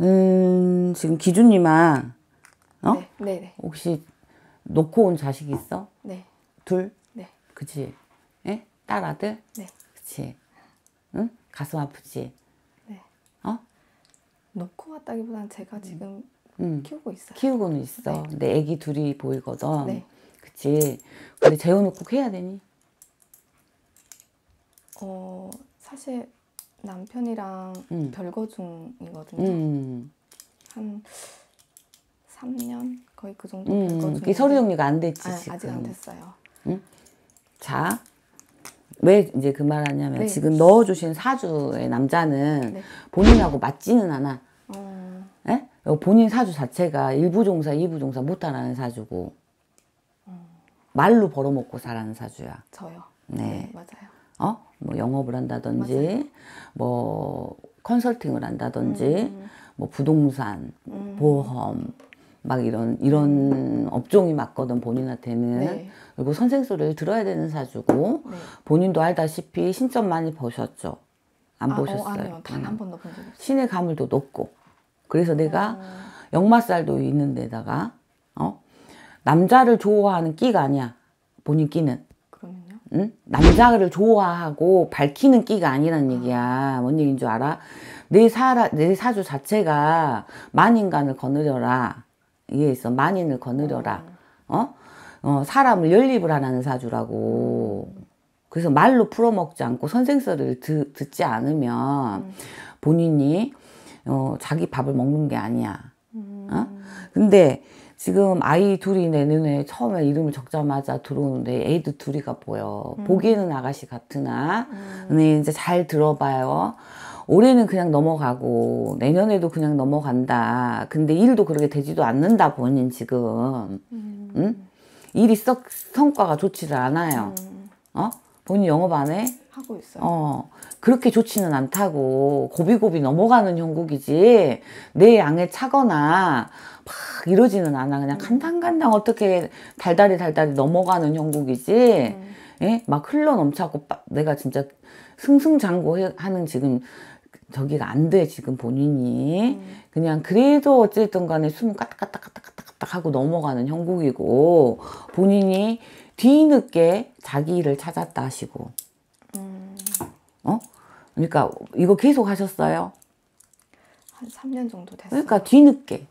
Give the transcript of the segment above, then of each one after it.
음, 지금 기준이만 어? 네, 네, 네. 혹시 놓고 온 자식 있어? 네. 둘? 네. 그치? 예? 딸, 아들? 네. 그치? 응? 가슴 아프지? 네. 어? 놓고 왔다기보다 제가 음. 지금 응. 음. 키우고 있어요. 키우고는 있어. 네. 내 애기 둘이 보이거든. 네. 그치? 근데 재워놓고 해야 되니? 어, 사실 남편이랑 음. 별거 중이거든요. 음. 한 3년 거의 그 정도 음. 별거 중. 이 서류 종류가 안 됐지 아, 네, 지금. 아직 안 됐어요. 응? 자. 왜 이제 그 말하냐면 네. 지금 넣어주신 사주의 남자는 네. 본인하고 맞지는 않아. 어... 네? 본인 사주 자체가 일부 종사, 이부 종사 못하라는 사주고 어... 말로 벌어먹고 사라는 사주야. 저요. 네. 네 맞아요. 어? 뭐 영업을 한다든지 맞아요. 뭐 컨설팅을 한다든지 음. 음. 뭐 부동산, 음. 보험 막 이런 이런 음. 업종이 맞거든 본인한테는 네. 그리고 선생 소리를 들어야 되는 사주고 네. 본인도 알다시피 신점 많이 보셨죠. 안 아, 보셨어요. 어, 단한 번도 본적 없어요. 신의 가물도 높고 그래서 내가 음. 역마살도 있는 데다가 어 남자를 좋아하는 끼가 아니야 본인 끼는 응? 남자를 좋아하고 밝히는 끼가 아니란 얘기야. 뭔 얘기인 줄 알아? 내 사라, 내 사주 자체가 만인간을 거느려라. 이해 있어? 만인을 거느려라. 어. 어? 어, 사람을 연립을 하라는 사주라고. 그래서 말로 풀어먹지 않고 선생서를 드, 듣지 않으면 본인이 어, 자기 밥을 먹는 게 아니야. 음. 어? 근데 지금 아이 둘이 내 눈에 처음에 이름을 적자마자 들어오는데 애들 둘이가 보여. 음. 보기에는 아가씨 같으나 음. 네, 이제 잘 들어봐요. 올해는 그냥 넘어가고 내년에도 그냥 넘어간다. 근데 일도 그렇게 되지도 않는다 본인 지금. 음. 응? 일이 썩 성과가 좋지를 않아요. 음. 어? 본인 영업 안 해? 하고 있어요. 어, 그렇게 좋지는 않다고 고비고비 넘어가는 형국이지 내 양에 차거나 막 이러지는 않아. 그냥 음. 간당간당 어떻게 달달이 달달이 넘어가는 형국이지 음. 예? 막 흘러 넘쳐고 내가 진짜 승승장구하는 지금 저기가 안 돼 지금 본인이 음. 그냥 그래도 어쨌든 간에 숨을 까딱까딱까딱까딱 하고 넘어가는 형국이고 본인이 뒤늦게 자기 일을 찾았다 하시고 그러니까 이거 계속 하셨어요? 한 3년 정도 됐어요. 그러니까 뒤늦게.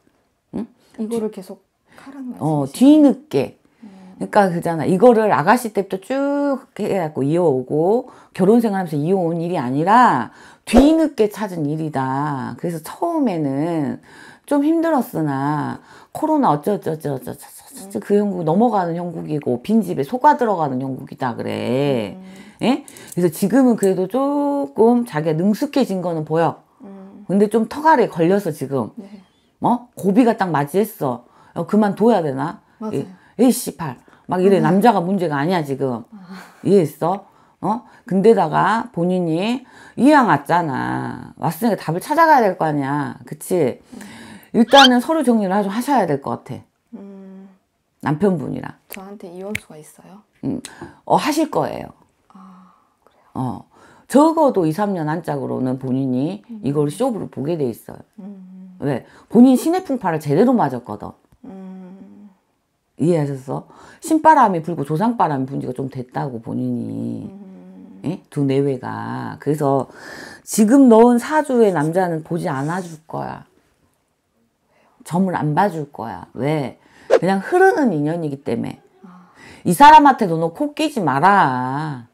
응? 이거를 계속 하라는 말씀 어, 뒤늦게. 음. 그러니까 그잖아. 이거를 아가씨 때부터 쭉 해갖고 이어오고 결혼 생활하면서 이어온 일이 아니라 뒤늦게 찾은 일이다. 그래서 처음에는 좀 힘들었으나 코로나 어쩌저쩌저쩌 진짜 음. 그 형국 넘어가는 형국이고 빈집에 속아 들어가는 형국이다 그래. 음. 예? 그래서 지금은 그래도 조금 자기가 능숙해진 거는 보여. 음. 근데 좀 턱아래 걸려서 지금 네. 어? 고비가 딱 맞이했어. 어, 그만둬야 되나? 맞아요. 예, 에이 씨팔. 막 이래 음. 남자가 문제가 아니야 지금 아. 이해했어? 어? 근데다가 본인이 이왕 왔잖아 왔으니까 답을 찾아가야 될 거 아니야 그치? 음. 일단은 서류 정리를 좀 하셔야 될 것 같아 남편분이랑. 저한테 이혼수가 있어요? 음, 어, 하실 거예요. 아, 그래요? 어. 적어도 2, 3년 안짝으로는 본인이 음. 이걸 쇼부를 보게 돼 있어요. 음. 왜? 본인 신의 풍파를 제대로 맞았거든. 음. 이해하셨어? 신바람이 불고 조상바람이 분 지가 좀 됐다고 본인이. 음. 예? 두 내외가. 그래서 지금 넣은 사주의 남자는 보지 않아줄 거야. 점을 안 봐줄 거야. 왜? 그냥 흐르는 인연이기 때문에 아. 이 사람한테도 너코 끼지 마라.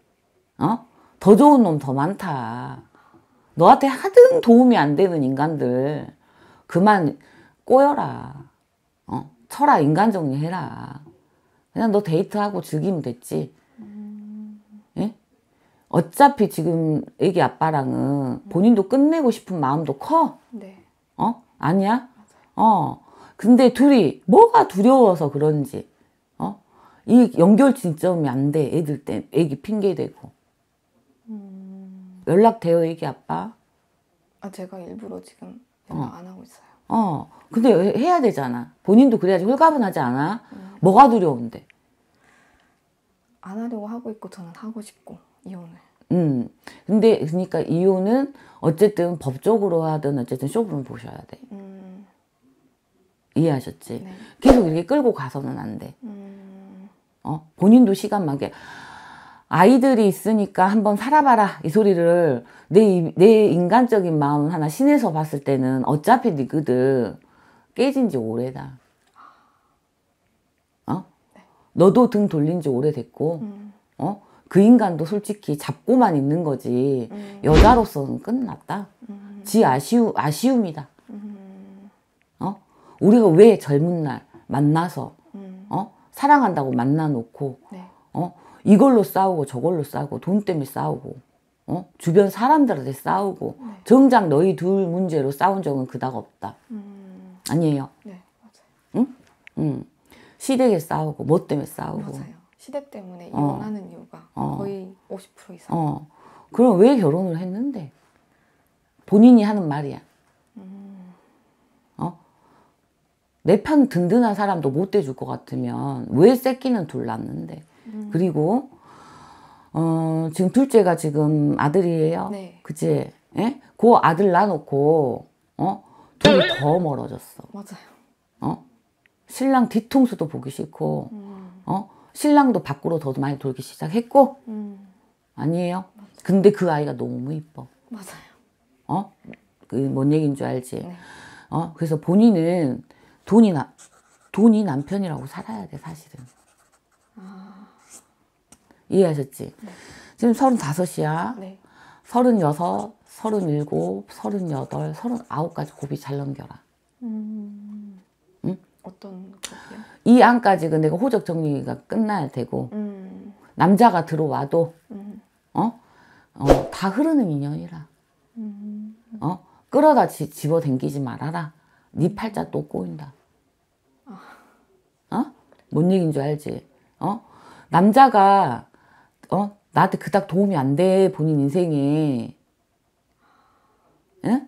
어? 더 좋은 놈 더 많다. 너한테 하등 도움이 안 되는 인간들 그만 꼬여라. 어? 쳐라 인간 정리해라. 그냥 너 데이트하고 즐기면 됐지. 음. 예? 어차피 지금 애기 아빠랑은 본인도 끝내고 싶은 마음도 커. 네. 어? 아니야? 맞아요. 어. 근데 둘이 뭐가 두려워서 그런지 어? 이 연결 지점이 안 돼. 애들 때 애기 핑계 대고. 음... 연락돼요, 애기 아빠? 아, 제가 일부러 지금 어. 연락 어. 안 하고 있어요. 어. 근데 해야 되잖아. 본인도 그래야지 홀가분하지 않아? 음... 뭐가 두려운데? 안 하려고 하고 있고 저는 하고 싶고 이혼을. 음. 근데 그러니까 이혼은 어쨌든 법적으로 하든 어쨌든 쇼부는 보셔야 돼. 음... 이해하셨지? 네. 계속 이렇게 끌고 가서는 안 돼. 음... 어? 본인도 시간 막게 아이들이 있으니까 한번 살아봐라 이 소리를 내, 내 인간적인 마음 하나 신에서 봤을 때는 어차피 니그들 깨진 지 오래다. 어? 네. 너도 등 돌린 지 오래됐고, 음... 어? 그 인간도 솔직히 잡고만 있는 거지, 음... 여자로서는 끝났다. 음. 지 아쉬우, 아쉬움이다. 우리가 왜 젊은 날 만나서 음. 어 사랑한다고 만나놓고 네. 어 이걸로 싸우고 저걸로 싸우고 돈 때문에 싸우고 어 주변 사람들한테 싸우고 네. 정작 너희 둘 문제로 싸운 적은 그닥 없다. 음. 아니에요. 네, 맞아요. 응? 응. 시댁에 싸우고 뭐 때문에 싸우고. 맞아요. 시댁 때문에 이혼하는 어. 이유가 어. 거의 50% 이상. 어. 그럼 왜 결혼을 했는데? 본인이 하는 말이야. 내편 든든한 사람도 못 대줄 것 같으면 왜 새끼는 둘 낳는데 음. 그리고 어 지금 둘째가 지금 아들이에요 네. 그치 예? 그 아들 낳아놓고 어 둘이 더 멀어졌어 맞아요 어 신랑 뒤통수도 보기 싫고 음. 어 신랑도 밖으로 더 많이 돌기 시작했고 음. 아니에요 맞아요. 근데 그 아이가 너무 이뻐 맞아요 어그 뭔 얘기인 줄 알지 네. 어 그래서 본인은 돈이 나 돈이 남편이라고 살아야 돼 사실은. 아... 이해하셨지? 네. 지금 서른다섯이야. 네. 서른여섯, 서른일곱, 서른여덟, 서른아홉까지 고비 잘 넘겨라. 음... 응? 어떤 고비이 안까지 근데 그 호적 정리가 끝나야 되고 음... 남자가 들어와도 음... 어? 어, 다 흐르는 인연이라. 음. 어? 끌어다 집어당기지 말아라. 네 팔자 또 꼬인다. 아. 어? 뭔 얘기인 줄 알지? 어? 남자가 어? 나한테 그닥 도움이 안 돼. 본인 인생에. 응? 예?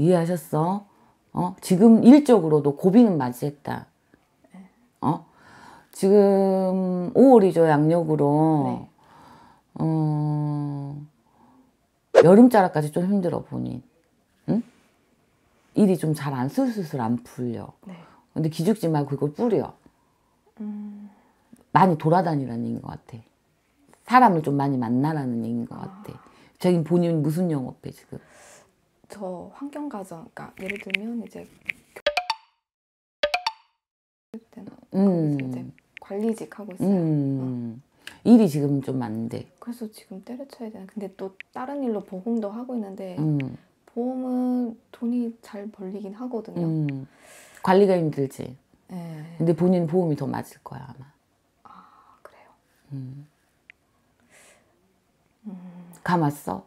이해하셨어? 어? 지금 일적으로도 고비는 맞이했다. 어? 지금 5월이죠. 양력으로. 네. 어... 여름자락까지 좀 힘들어 본인. 일이 좀 잘안 슬슬슬 안 풀려. 네. 근데 기죽지 말고 그걸 뿌려. 음... 많이 돌아다니라는 얘기인 것 같아. 사람을 좀 많이 만나라는 얘기인 것 아. 같아. 아... 저기 본인 무슨 영업해 지금? 저 환경 가정, 그러니까 예를 들면 이제 음. 관리직 하고 있어요. 음. 어. 일이 지금 좀 안 돼. 그래서 지금 때려쳐야 되나. 근데 또 다른 일로 보험도 하고 있는데 음. 보험은 돈이 잘 벌리긴 하거든요. 음, 관리가 힘들지. 네. 근데 본인 보험이 더 맞을 거야 아마. 아 그래요. 음. 음. 감았어.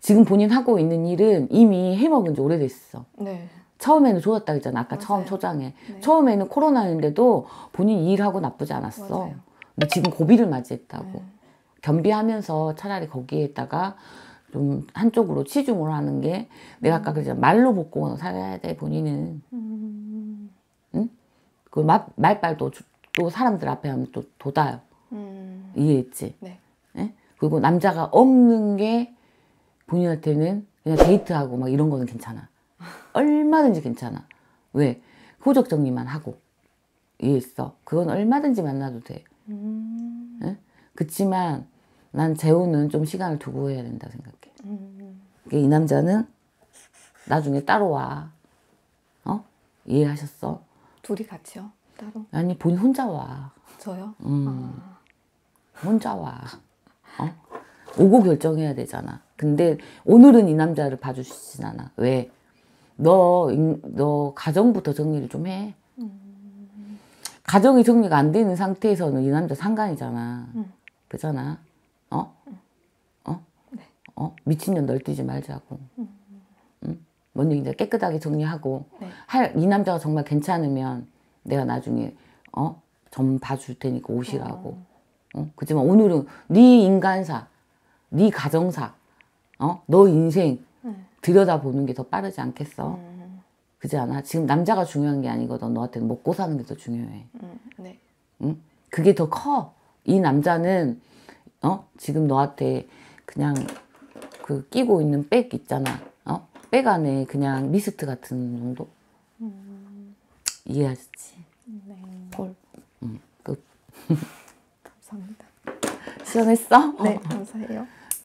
지금 본인 하고 있는 일은 이미 해먹은 지 오래됐어. 네. 처음에는 좋았다 했잖아. 아까 맞아요. 처음 초장에. 네. 처음에는 코로나인데도 본인 일하고 나쁘지 않았어. 맞아요. 근데 지금 고비를 맞이했다고. 네. 겸비하면서 차라리 거기에다가 좀 한쪽으로 치중을 하는 게 내가 아까 그랬잖아 말로 복공을 살아야 돼 본인은 음. 응? 그 말, 말빨도 또 사람들 앞에 하면 또 돋아요 음. 이해했지? 네. 네? 그리고 남자가 없는 게 본인한테는 그냥 데이트하고 막 이런 거는 괜찮아 얼마든지 괜찮아 왜? 호적 정리만 하고 이해했어 그건 얼마든지 만나도 돼 음. 네? 그치만 난 재혼은 좀 시간을 두고 해야 된다 생각해. 음. 이 남자는 나중에 따로 와. 어? 이해하셨어? 둘이 같이요? 따로? 아니 본 혼자 와. 저요? 음. 아. 혼자 와. 어? 오고 결정해야 되잖아. 근데 오늘은 이 남자를 봐주시진 않아. 왜? 너, 너 가정부터 정리를 좀 해. 음. 가정이 정리가 안 되는 상태에서는 이 남자 상관이잖아. 음. 그잖아. 어? 어? 네. 어? 미친년 널뛰지 말자고. 음. 응? 뭔얘기인 깨끗하게 정리하고 네. 할이 남자가 정말 괜찮으면 내가 나중에 어? 좀 봐줄 테니까 오시라고. 어. 어? 그지만 오늘은 네 인간사, 네 가정사, 어? 너 인생 음. 들여다보는 게 더 빠르지 않겠어? 음. 그지 않아? 지금 남자가 중요한 게 아니거든. 너한테는 먹고 사는 게 더 중요해. 음. 네. 응? 그게 더 커. 이 남자는 어? 지금 너한테 그냥 그 끼고 있는 백 있잖아. 어? 백 안에 그냥 리스트 같은 정도? 음. 이해하시지? 네. 볼. 음, 끝. 감사합니다. 시원했어? 네, 감사해요.